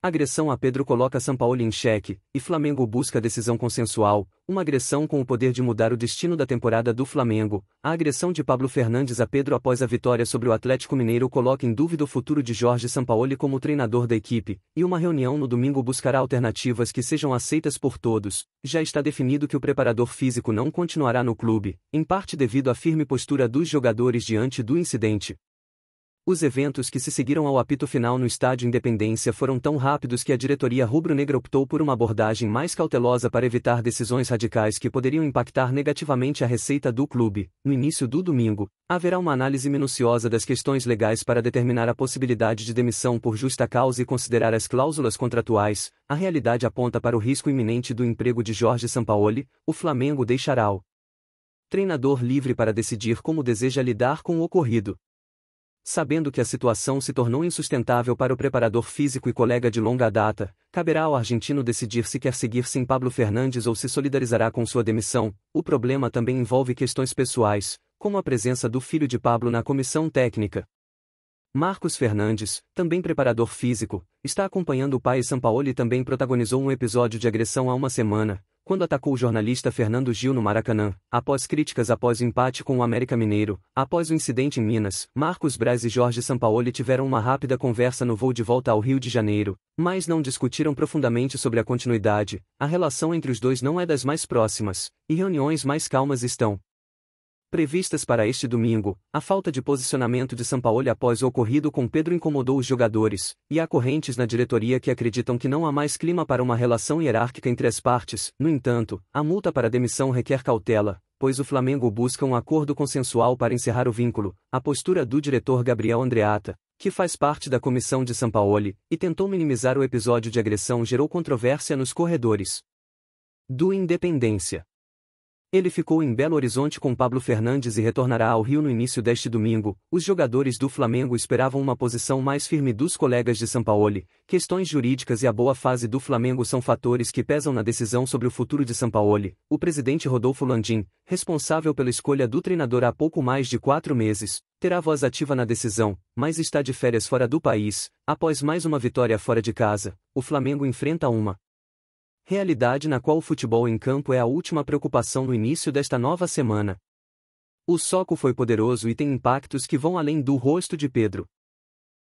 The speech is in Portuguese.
Agressão a Pedro coloca São Paulo em xeque, e Flamengo busca decisão consensual, uma agressão com o poder de mudar o destino da temporada do Flamengo. A agressão de Pablo Fernandes a Pedro após a vitória sobre o Atlético Mineiro coloca em dúvida o futuro de Jorge Sampaoli como treinador da equipe, e uma reunião no domingo buscará alternativas que sejam aceitas por todos. Já está definido que o preparador físico não continuará no clube, em parte devido à firme postura dos jogadores diante do incidente, os eventos que se seguiram ao apito final no estádio Independência foram tão rápidos que a diretoria rubro-negra optou por uma abordagem mais cautelosa para evitar decisões radicais que poderiam impactar negativamente a receita do clube. No início do domingo, haverá uma análise minuciosa das questões legais para determinar a possibilidade de demissão por justa causa e considerar as cláusulas contratuais. A realidade aponta para o risco iminente do emprego de Jorge Sampaoli, o Flamengo deixará o treinador livre para decidir como deseja lidar com o ocorrido. Sabendo que a situação se tornou insustentável para o preparador físico e colega de longa data, caberá ao argentino decidir se quer seguir sem Pablo Fernandes ou se solidarizará com sua demissão. O problema também envolve questões pessoais, como a presença do filho de Pablo na comissão técnica, Marcos Fernandes, também preparador físico, está acompanhando o pai e Sampaoli também protagonizou um episódio de agressão há uma semana, quando atacou o jornalista Fernando Gil no Maracanã, após críticas após o empate com o América Mineiro. Após o incidente em Minas, Marcos Braz e Jorge Sampaoli tiveram uma rápida conversa no voo de volta ao Rio de Janeiro, mas não discutiram profundamente sobre a continuidade. A relação entre os dois não é das mais próximas, e reuniões mais calmas estão, previstas para este domingo, a falta de posicionamento de Sampaoli após o ocorrido com Pedro incomodou os jogadores, e há correntes na diretoria que acreditam que não há mais clima para uma relação hierárquica entre as partes. No entanto, a multa para demissão requer cautela, pois o Flamengo busca um acordo consensual para encerrar o vínculo. A postura do diretor Gabriel Andreata, que faz parte da comissão de Sampaoli, e tentou minimizar o episódio de agressão gerou controvérsia nos corredores do Independência. Ele ficou em Belo Horizonte com Pablo Fernandes e retornará ao Rio no início deste domingo. Os jogadores do Flamengo esperavam uma posição mais firme dos colegas de Sampaoli. Questões jurídicas e a boa fase do Flamengo são fatores que pesam na decisão sobre o futuro de Sampaoli. O presidente Rodolfo Landim, responsável pela escolha do treinador há pouco mais de quatro meses, terá voz ativa na decisão, mas está de férias fora do país. Após mais uma vitória fora de casa, o Flamengo enfrenta uma realidade na qual o futebol em campo é a última preocupação no início desta nova semana. O soco foi poderoso e tem impactos que vão além do rosto de Pedro.